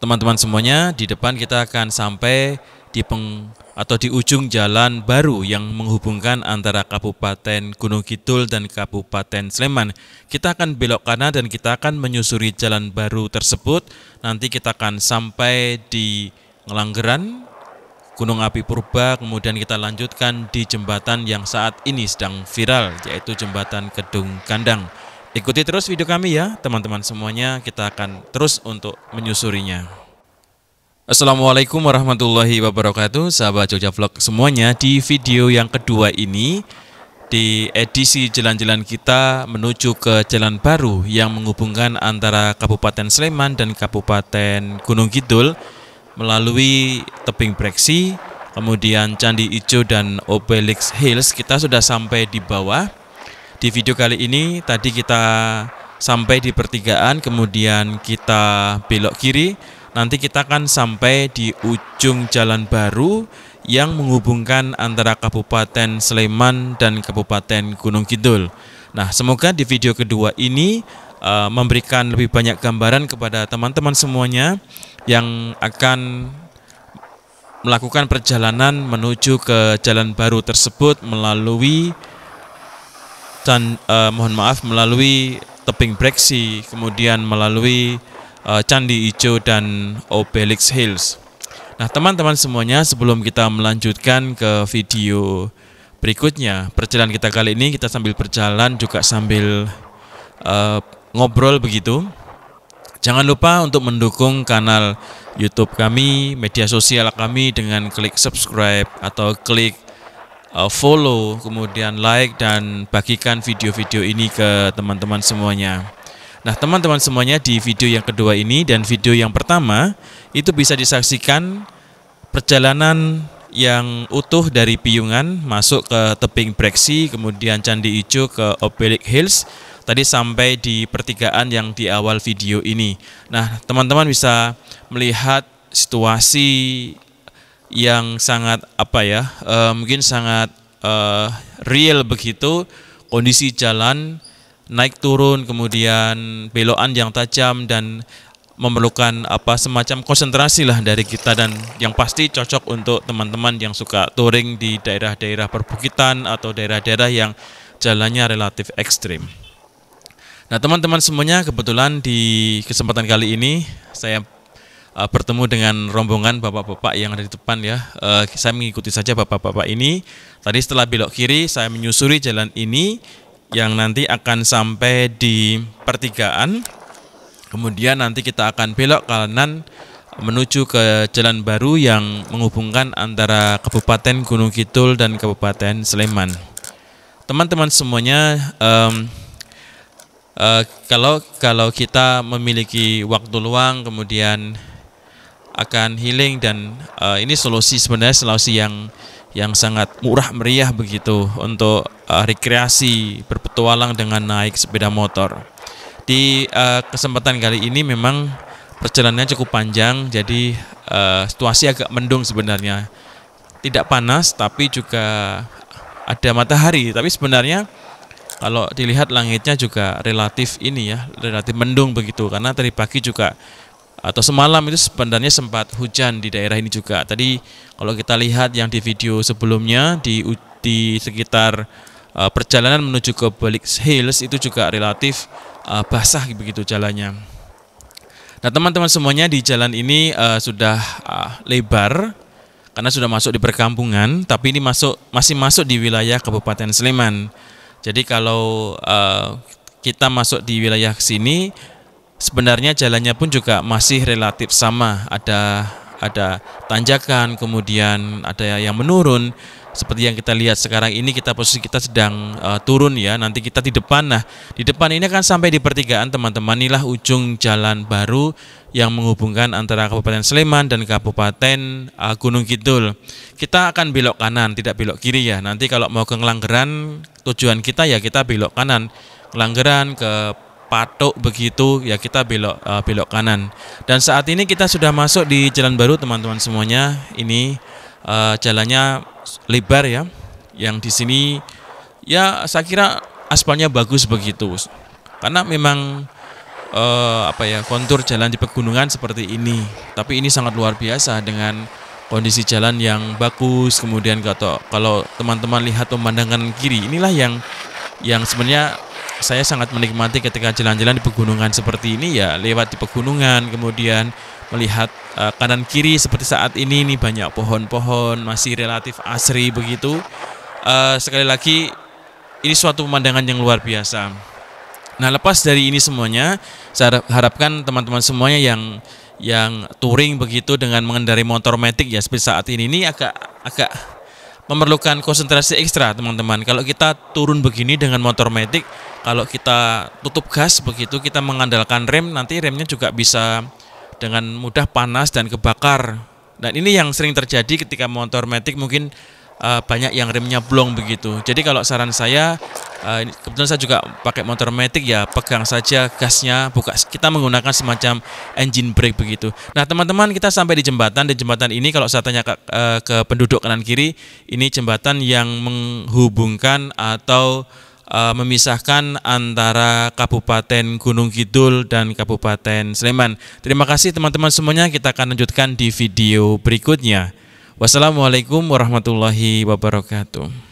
teman-teman semuanya, di depan kita akan sampai di peng, atau di ujung jalan baru yang menghubungkan antara Kabupaten Gunung Kidul dan Kabupaten Sleman. Kita akan belok kanan dan kita akan menyusuri jalan baru tersebut. Nanti kita akan sampai di Ngelanggeran, Gunung Api Purba, kemudian kita lanjutkan di jembatan yang saat ini sedang viral, yaitu jembatan Kedung Kandang. Ikuti terus video kami ya teman-teman semuanya, kita akan terus untuk menyusurinya. Assalamualaikum warahmatullahi wabarakatuh sahabat Jogja Vlog semuanya di video yang kedua ini di edisi jalan-jalan kita menuju ke jalan baru yang menghubungkan antara Kabupaten Sleman dan Kabupaten Gunung Kidul melalui tebing breksi, kemudian Candi Ijo dan Obelix Hills kita sudah sampai di bawah di video kali ini tadi kita sampai di pertigaan kemudian kita belok kiri nanti kita akan sampai di ujung jalan baru yang menghubungkan antara Kabupaten Sleman dan Kabupaten Gunung Kidul. Nah, semoga di video kedua ini uh, memberikan lebih banyak gambaran kepada teman-teman semuanya yang akan melakukan perjalanan menuju ke jalan baru tersebut melalui dan uh, mohon maaf melalui tebing Breksi, kemudian melalui uh, Candi Ijo dan Obelix Hills. Nah, teman-teman semuanya, sebelum kita melanjutkan ke video berikutnya, perjalanan kita kali ini kita sambil berjalan juga sambil uh, ngobrol begitu. Jangan lupa untuk mendukung kanal YouTube kami, media sosial kami dengan klik subscribe atau klik uh, follow, kemudian like dan bagikan video-video ini ke teman-teman semuanya. Nah, teman-teman semuanya di video yang kedua ini dan video yang pertama itu bisa disaksikan perjalanan yang utuh dari Piyungan masuk ke tebing Breksi, kemudian Candi Ijo ke Obelik Hills, tadi sampai di pertigaan yang di awal video ini. Nah, teman-teman bisa melihat situasi yang sangat apa ya uh, mungkin sangat uh, real begitu kondisi jalan naik turun kemudian belokan yang tajam dan memerlukan apa semacam konsentrasi lah dari kita dan yang pasti cocok untuk teman-teman yang suka touring di daerah-daerah perbukitan atau daerah-daerah yang jalannya relatif ekstrim. Nah teman-teman semuanya kebetulan di kesempatan kali ini saya uh, bertemu dengan rombongan bapak-bapak yang ada di depan ya. Uh, saya mengikuti saja bapak-bapak ini. Tadi setelah belok kiri saya menyusuri jalan ini yang nanti akan sampai di pertigaan. Kemudian nanti kita akan belok kanan menuju ke jalan baru yang menghubungkan antara Kabupaten Gunung Kidul dan Kabupaten Sleman. Teman-teman semuanya um, Uh, kalau kalau kita memiliki waktu luang kemudian akan healing dan uh, ini solusi sebenarnya solusi yang yang sangat murah meriah begitu untuk uh, rekreasi berpetualang dengan naik sepeda motor. Di uh, kesempatan kali ini memang perjalanannya cukup panjang jadi uh, situasi agak mendung sebenarnya. Tidak panas tapi juga ada matahari tapi sebenarnya kalau dilihat langitnya juga relatif ini ya, relatif mendung begitu karena tadi pagi juga atau semalam itu sebenarnya sempat hujan di daerah ini juga. Tadi kalau kita lihat yang di video sebelumnya di di sekitar uh, perjalanan menuju ke Balik Hills itu juga relatif uh, basah begitu jalannya. Nah, teman-teman semuanya di jalan ini uh, sudah uh, lebar karena sudah masuk di perkampungan, tapi ini masuk masih masuk di wilayah Kabupaten Sleman. Jadi kalau uh, kita masuk di wilayah sini sebenarnya jalannya pun juga masih relatif sama. Ada ada tanjakan, kemudian ada yang menurun. Seperti yang kita lihat sekarang ini kita posisi kita sedang uh, turun ya. Nanti kita di depan. Nah, di depan ini akan sampai di pertigaan teman-teman. Inilah ujung jalan baru yang menghubungkan antara Kabupaten Sleman dan Kabupaten uh, Gunung Kidul. Kita akan belok kanan, tidak belok kiri ya. Nanti kalau mau ke Ngelanggeran tujuan kita ya kita belok kanan. Ngelanggeran ke patok begitu ya kita belok uh, belok kanan. Dan saat ini kita sudah masuk di jalan baru teman-teman semuanya. Ini uh, jalannya lebar ya. Yang di sini ya saya kira aspalnya bagus begitu. Karena memang uh, apa ya kontur jalan di pegunungan seperti ini. Tapi ini sangat luar biasa dengan kondisi jalan yang bagus kemudian kalau kalau teman-teman lihat pemandangan kiri inilah yang yang sebenarnya saya sangat menikmati ketika jalan-jalan di pegunungan seperti ini ya lewat di pegunungan kemudian melihat uh, kanan kiri seperti saat ini ini banyak pohon-pohon masih relatif asri begitu uh, sekali lagi ini suatu pemandangan yang luar biasa nah lepas dari ini semuanya saya harapkan teman-teman semuanya yang yang touring begitu dengan mengendarai motor metik ya seperti saat ini ini agak agak memerlukan konsentrasi ekstra teman-teman kalau kita turun begini dengan motor metik kalau kita tutup gas begitu kita mengandalkan rem nanti remnya juga bisa dengan mudah panas dan kebakar dan ini yang sering terjadi ketika motor metik, mungkin uh, banyak yang remnya blong begitu jadi kalau saran saya uh, kebetulan saya juga pakai motor metik ya pegang saja gasnya buka kita menggunakan semacam engine brake begitu nah teman-teman kita sampai di jembatan di jembatan ini kalau saya tanya ke, uh, ke penduduk kanan kiri ini jembatan yang menghubungkan atau uh, memisahkan antara Kabupaten Gunung Kidul dan Kabupaten Sleman. Terima kasih teman-teman semuanya, kita akan lanjutkan di video berikutnya. Wassalamualaikum warahmatullahi wabarakatuh.